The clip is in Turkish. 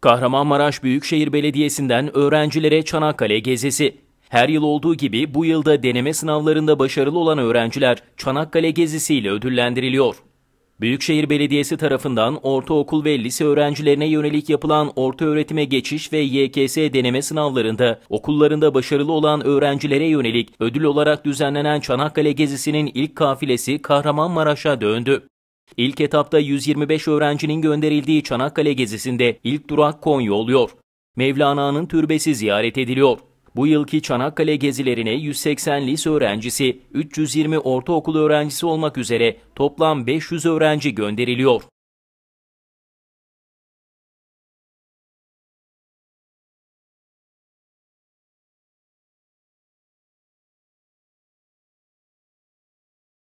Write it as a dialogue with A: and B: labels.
A: Kahramanmaraş Büyükşehir Belediyesi'nden öğrencilere Çanakkale gezisi. Her yıl olduğu gibi bu yılda deneme sınavlarında başarılı olan öğrenciler Çanakkale gezisiyle ödüllendiriliyor. Büyükşehir Belediyesi tarafından ortaokul ve lise öğrencilerine yönelik yapılan orta öğretime geçiş ve YKS deneme sınavlarında okullarında başarılı olan öğrencilere yönelik ödül olarak düzenlenen Çanakkale gezisinin ilk kafilesi Kahramanmaraş'a döndü. İlk etapta 125 öğrencinin gönderildiği Çanakkale gezisinde ilk durak Konya oluyor. Mevlana'nın türbesi ziyaret ediliyor. Bu yılki Çanakkale gezilerine 180 lise öğrencisi, 320 ortaokul öğrencisi olmak üzere toplam 500 öğrenci gönderiliyor.